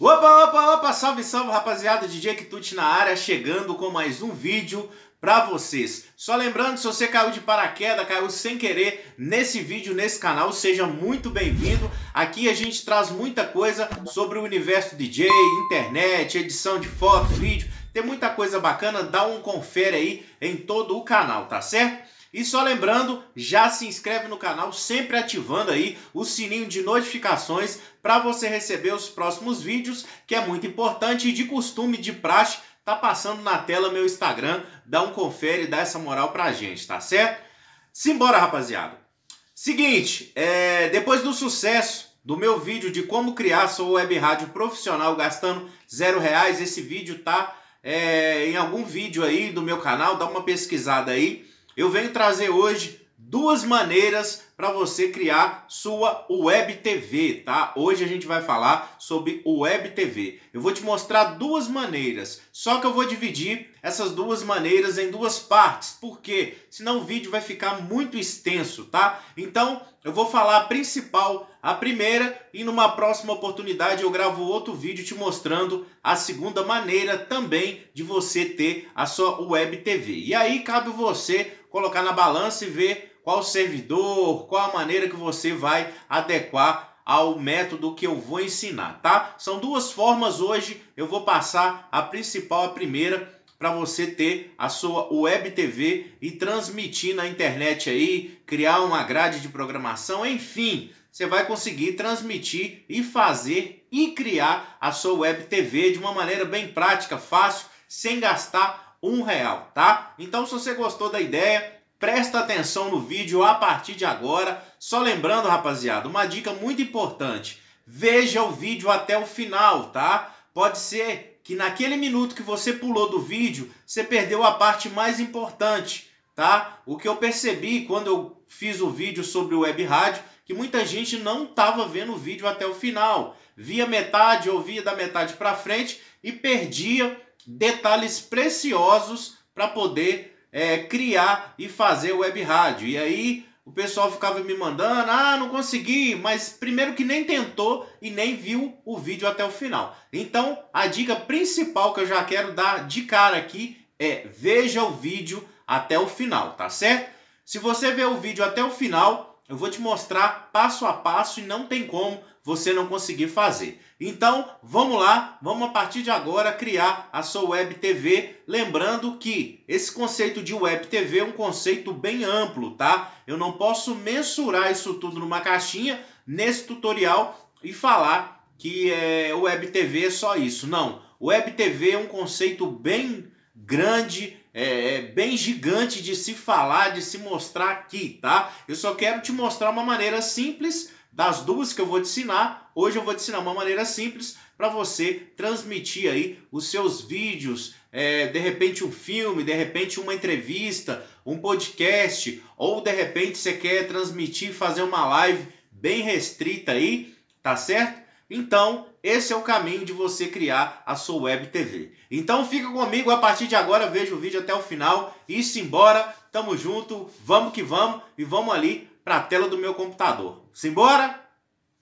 Opa, opa, opa, salve, salve rapaziada, DJ Kitut na área, chegando com mais um vídeo para vocês. Só lembrando, se você caiu de paraquedas, caiu sem querer nesse vídeo, nesse canal, seja muito bem-vindo. Aqui a gente traz muita coisa sobre o universo DJ, internet, edição de foto, vídeo, tem muita coisa bacana, dá um confere aí em todo o canal, tá certo? E só lembrando, já se inscreve no canal, sempre ativando aí o sininho de notificações para você receber os próximos vídeos, que é muito importante e de costume, de praxe, tá passando na tela meu Instagram, dá um confere, dá essa moral pra gente, tá certo? Simbora, rapaziada. Seguinte, é, depois do sucesso do meu vídeo de como criar sua web rádio profissional gastando zero reais, esse vídeo tá é, em algum vídeo aí do meu canal, dá uma pesquisada aí eu venho trazer hoje duas maneiras para você criar sua web TV, tá? Hoje a gente vai falar sobre web TV. Eu vou te mostrar duas maneiras, só que eu vou dividir essas duas maneiras em duas partes, porque senão o vídeo vai ficar muito extenso, tá? Então eu vou falar a principal, a primeira, e numa próxima oportunidade eu gravo outro vídeo te mostrando a segunda maneira também de você ter a sua web TV. E aí cabe você colocar na balança e ver qual servidor, qual a maneira que você vai adequar ao método que eu vou ensinar, tá? São duas formas hoje, eu vou passar a principal, a primeira, para você ter a sua web TV e transmitir na internet aí, criar uma grade de programação, enfim, você vai conseguir transmitir e fazer e criar a sua web TV de uma maneira bem prática, fácil, sem gastar um real, tá? Então, se você gostou da ideia, Presta atenção no vídeo a partir de agora. Só lembrando, rapaziada, uma dica muito importante. Veja o vídeo até o final, tá? Pode ser que naquele minuto que você pulou do vídeo, você perdeu a parte mais importante, tá? O que eu percebi quando eu fiz o vídeo sobre o web rádio, que muita gente não estava vendo o vídeo até o final. Via metade, ouvia da metade para frente e perdia detalhes preciosos para poder é, criar e fazer web rádio. E aí o pessoal ficava me mandando, ah, não consegui, mas primeiro que nem tentou e nem viu o vídeo até o final. Então, a dica principal que eu já quero dar de cara aqui é veja o vídeo até o final, tá certo? Se você vê o vídeo até o final, eu vou te mostrar passo a passo e não tem como você não conseguir fazer. Então, vamos lá, vamos a partir de agora criar a sua web TV, lembrando que esse conceito de web TV é um conceito bem amplo, tá? Eu não posso mensurar isso tudo numa caixinha nesse tutorial e falar que é, web TV é só isso. Não, web TV é um conceito bem grande, é, é, bem gigante de se falar, de se mostrar aqui, tá? Eu só quero te mostrar uma maneira simples das duas que eu vou te ensinar. Hoje eu vou te ensinar uma maneira simples para você transmitir aí os seus vídeos, é, de repente um filme, de repente uma entrevista, um podcast, ou de repente você quer transmitir, fazer uma live bem restrita aí, tá certo? Então, esse é o caminho de você criar a sua web TV. Então fica comigo a partir de agora, veja o vídeo até o final e simbora, tamo junto, vamos que vamos e vamos ali para a tela do meu computador. Simbora?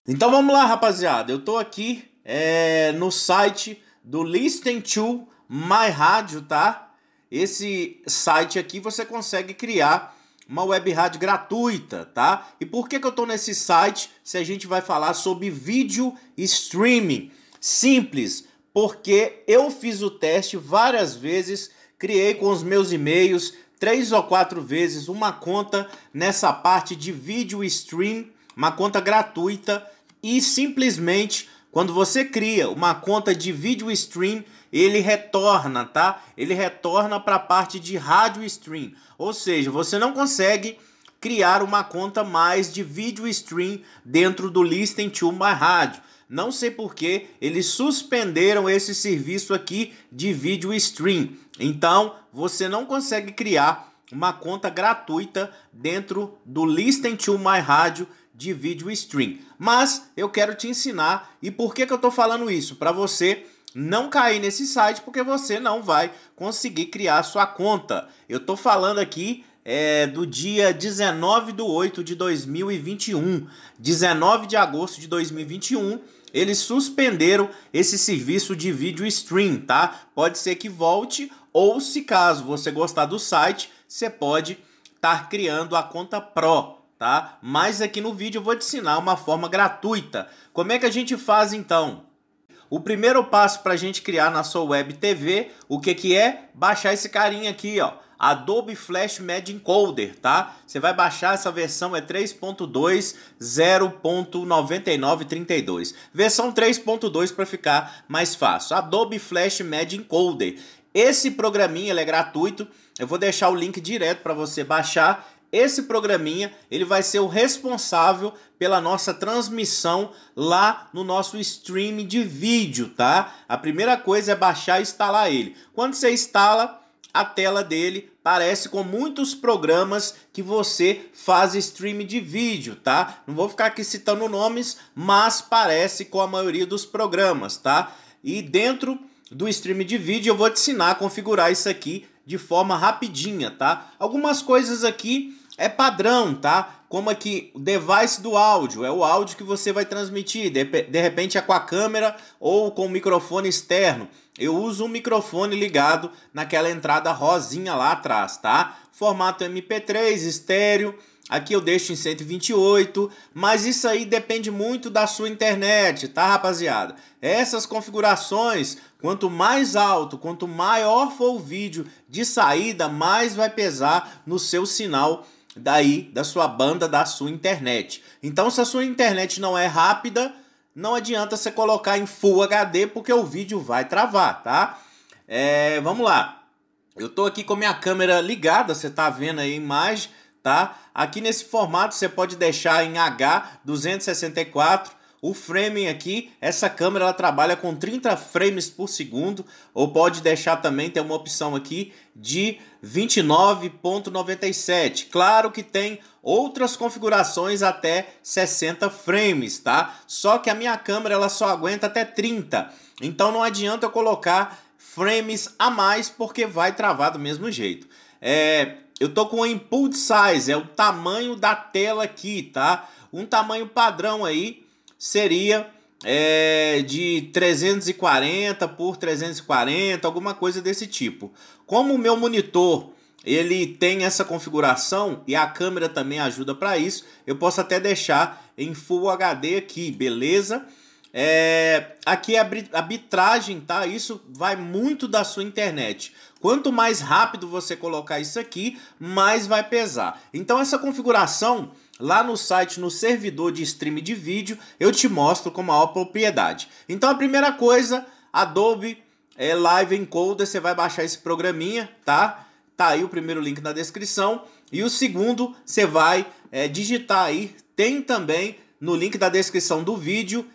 Então vamos lá, rapaziada. Eu tô aqui é, no site do Listen to My Rádio, tá? Esse site aqui você consegue criar uma web rádio gratuita, tá? E por que, que eu tô nesse site se a gente vai falar sobre vídeo streaming? Simples, porque eu fiz o teste várias vezes, criei com os meus e-mails três ou quatro vezes uma conta nessa parte de vídeo stream, uma conta gratuita e simplesmente quando você cria uma conta de vídeo stream, ele retorna, tá? Ele retorna para a parte de rádio stream. Ou seja, você não consegue criar uma conta mais de vídeo stream dentro do Listen to My Rádio. Não sei porque eles suspenderam esse serviço aqui de vídeo stream. Então, você não consegue criar uma conta gratuita dentro do Listen to My Rádio de vídeo stream. Mas eu quero te ensinar e por que, que eu estou falando isso? Para você não cair nesse site, porque você não vai conseguir criar sua conta. Eu estou falando aqui é, do dia 19 de 8 de 2021. 19 de agosto de 2021 eles suspenderam esse serviço de vídeo stream, tá? Pode ser que volte ou se caso você gostar do site, você pode estar tá criando a conta Pro, tá? Mas aqui no vídeo eu vou te ensinar uma forma gratuita. Como é que a gente faz então? O primeiro passo para a gente criar na sua web TV, o que, que é? Baixar esse carinha aqui, ó. Adobe Flash Media Encoder, tá? Você vai baixar essa versão é 3.2 0.9932. Versão 3.2 para ficar mais fácil. Adobe Flash Media Encoder. Esse programinha é gratuito. Eu vou deixar o link direto para você baixar esse programinha, ele vai ser o responsável pela nossa transmissão lá no nosso stream de vídeo, tá? A primeira coisa é baixar e instalar ele. Quando você instala, a tela dele parece com muitos programas que você faz stream de vídeo, tá? Não vou ficar aqui citando nomes, mas parece com a maioria dos programas, tá? E dentro do stream de vídeo eu vou te ensinar a configurar isso aqui de forma rapidinha, tá? Algumas coisas aqui é padrão, tá? Como aqui o device do áudio, é o áudio que você vai transmitir, de, de repente é com a câmera ou com o microfone externo. Eu uso um microfone ligado naquela entrada rosinha lá atrás, tá? Formato MP3, estéreo, Aqui eu deixo em 128, mas isso aí depende muito da sua internet, tá, rapaziada? Essas configurações, quanto mais alto, quanto maior for o vídeo de saída, mais vai pesar no seu sinal daí da sua banda da sua internet. Então, se a sua internet não é rápida, não adianta você colocar em Full HD porque o vídeo vai travar, tá? É, vamos lá. Eu tô aqui com minha câmera ligada, você tá vendo aí a imagem tá? Aqui nesse formato você pode deixar em H264, o framing aqui, essa câmera ela trabalha com 30 frames por segundo, ou pode deixar também, tem uma opção aqui de 29.97. Claro que tem outras configurações até 60 frames, tá? Só que a minha câmera ela só aguenta até 30. Então não adianta eu colocar frames a mais porque vai travar do mesmo jeito. É, eu tô com o input size, é o tamanho da tela aqui, tá? Um tamanho padrão aí seria é, de 340 por 340, alguma coisa desse tipo. Como o meu monitor ele tem essa configuração e a câmera também ajuda para isso, eu posso até deixar em Full HD aqui, beleza? É, aqui é a arbitragem, tá? Isso vai muito da sua internet. Quanto mais rápido você colocar isso aqui, mais vai pesar. Então essa configuração lá no site, no servidor de stream de vídeo, eu te mostro com maior propriedade. Então a primeira coisa, Adobe é, Live Encoder, você vai baixar esse programinha, tá? Tá aí o primeiro link na descrição. E o segundo, você vai é, digitar aí, tem também no link da descrição do vídeo.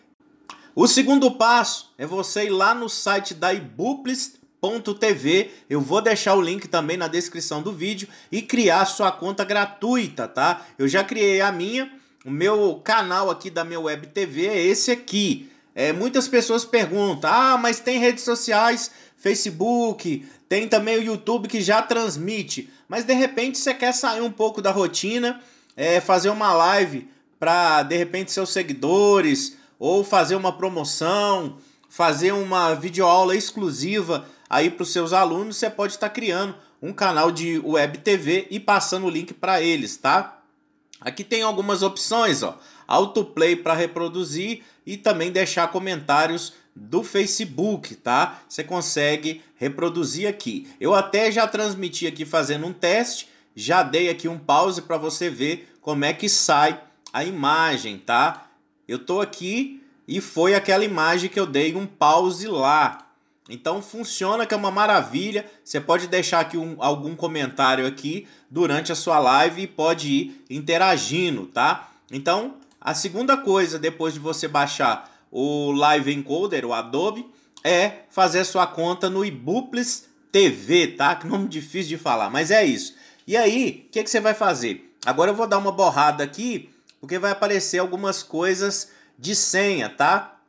O segundo passo é você ir lá no site da Ibuplist .tv. Eu vou deixar o link também na descrição do vídeo e criar sua conta gratuita, tá? Eu já criei a minha, o meu canal aqui da minha web TV é esse aqui. É, muitas pessoas perguntam: "Ah, mas tem redes sociais, Facebook, tem também o YouTube que já transmite". Mas de repente você quer sair um pouco da rotina, é, fazer uma live para de repente seus seguidores ou fazer uma promoção, fazer uma videoaula exclusiva aí para os seus alunos, você pode estar tá criando um canal de web TV e passando o link para eles, tá? Aqui tem algumas opções, ó, autoplay para reproduzir e também deixar comentários do Facebook, tá? Você consegue reproduzir aqui. Eu até já transmiti aqui fazendo um teste, já dei aqui um pause para você ver como é que sai a imagem, tá? Eu tô aqui e foi aquela imagem que eu dei um pause lá, então funciona que é uma maravilha. Você pode deixar aqui um, algum comentário aqui durante a sua live e pode ir interagindo, tá? Então, a segunda coisa depois de você baixar o Live Encoder, o Adobe, é fazer sua conta no Ibuplis TV, tá? Que nome difícil de falar, mas é isso. E aí, o que, é que você vai fazer? Agora eu vou dar uma borrada aqui, porque vai aparecer algumas coisas de senha, tá?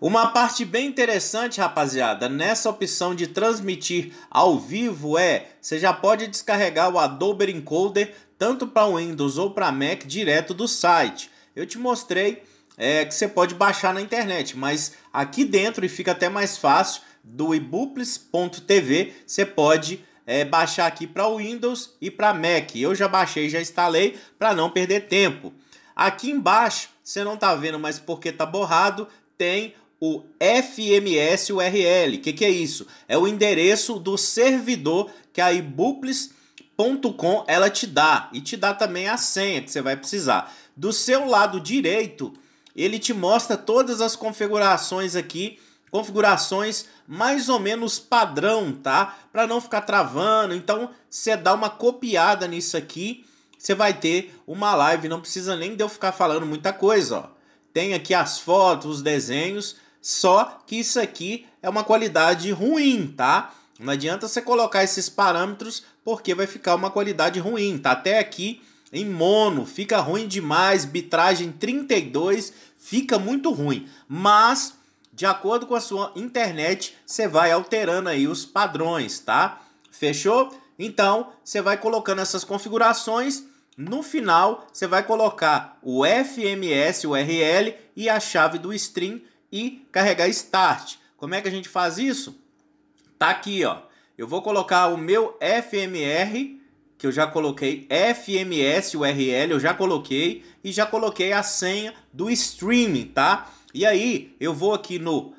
Uma parte bem interessante, rapaziada, nessa opção de transmitir ao vivo é você já pode descarregar o Adobe Encoder tanto para Windows ou para Mac direto do site. Eu te mostrei é, que você pode baixar na internet, mas aqui dentro e fica até mais fácil do ibuplis.tv você pode é, baixar aqui para Windows e para Mac. Eu já baixei, já instalei para não perder tempo. Aqui embaixo você não está vendo, mas porque está borrado tem o FMS URL. O que, que, é isso? É o endereço do servidor que a ibuplis.com ela te dá e te dá também a senha que você vai precisar. Do seu lado direito, ele te mostra todas as configurações aqui, configurações mais ou menos padrão, tá? Para não ficar travando. Então, você dá uma copiada nisso aqui, você vai ter uma live, não precisa nem de eu ficar falando muita coisa, ó. Tem aqui as fotos, os desenhos, só que isso aqui é uma qualidade ruim, tá? Não adianta você colocar esses parâmetros porque vai ficar uma qualidade ruim, tá? Até aqui em mono, fica ruim demais, bitragem 32, fica muito ruim. Mas de acordo com a sua internet, você vai alterando aí os padrões, tá? Fechou? Então, você vai colocando essas configurações no final, você vai colocar o FMS, o URL e a chave do stream e carregar Start. Como é que a gente faz isso? Tá aqui, ó. Eu vou colocar o meu FMR, que eu já coloquei, FMS URL, eu já coloquei, e já coloquei a senha do streaming, tá? E aí, eu vou aqui no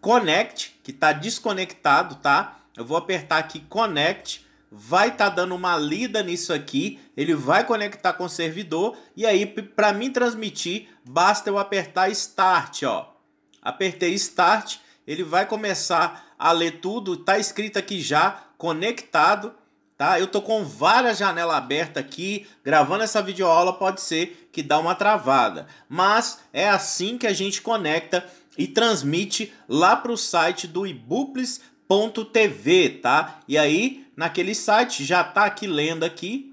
Connect, que está desconectado, tá? Eu vou apertar aqui Connect, vai estar tá dando uma lida nisso aqui, ele vai conectar com o servidor, e aí, para mim transmitir, basta eu apertar Start, ó apertei Start, ele vai começar a ler tudo, tá escrito aqui já, conectado, tá? Eu tô com várias janelas abertas aqui, gravando essa videoaula pode ser que dá uma travada, mas é assim que a gente conecta e transmite lá para o site do ibuplis.tv, tá? E aí, naquele site, já tá aqui lendo aqui,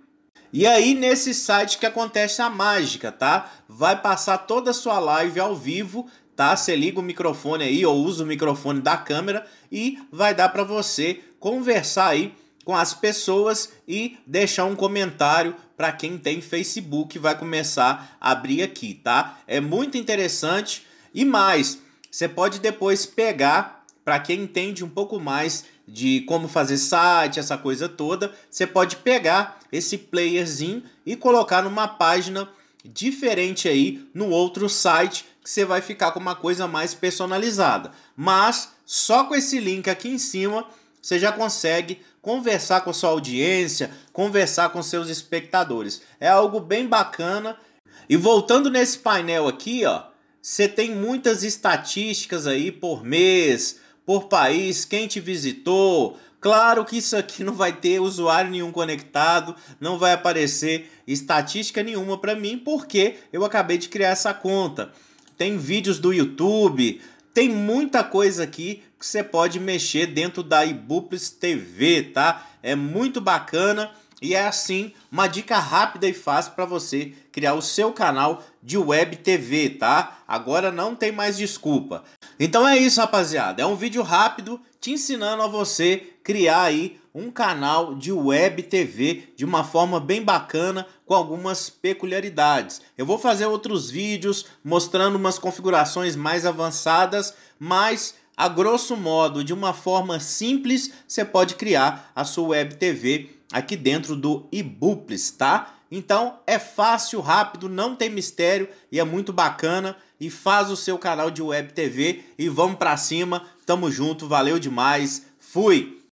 e aí nesse site que acontece a mágica, tá? Vai passar toda a sua live ao vivo tá? Você liga o microfone aí ou usa o microfone da câmera e vai dar para você conversar aí com as pessoas e deixar um comentário para quem tem Facebook vai começar a abrir aqui, tá? É muito interessante e mais, você pode depois pegar para quem entende um pouco mais de como fazer site, essa coisa toda, você pode pegar esse playerzinho e colocar numa página diferente aí no outro site você vai ficar com uma coisa mais personalizada. Mas só com esse link aqui em cima você já consegue conversar com a sua audiência, conversar com seus espectadores. É algo bem bacana. E voltando nesse painel aqui, ó, você tem muitas estatísticas aí por mês, por país, quem te visitou. Claro que isso aqui não vai ter usuário nenhum conectado, não vai aparecer estatística nenhuma para mim, porque eu acabei de criar essa conta tem vídeos do YouTube, tem muita coisa aqui que você pode mexer dentro da Ibuplis TV, tá? É muito bacana. E é assim uma dica rápida e fácil para você criar o seu canal de web TV, tá? Agora não tem mais desculpa. Então é isso, rapaziada. É um vídeo rápido te ensinando a você criar aí um canal de web TV de uma forma bem bacana com algumas peculiaridades. Eu vou fazer outros vídeos mostrando umas configurações mais avançadas, mas a grosso modo, de uma forma simples, você pode criar a sua web TV aqui dentro do eBooplies, tá? Então é fácil, rápido, não tem mistério e é muito bacana. E faz o seu canal de Web TV e vamos para cima. Tamo junto, valeu demais. Fui.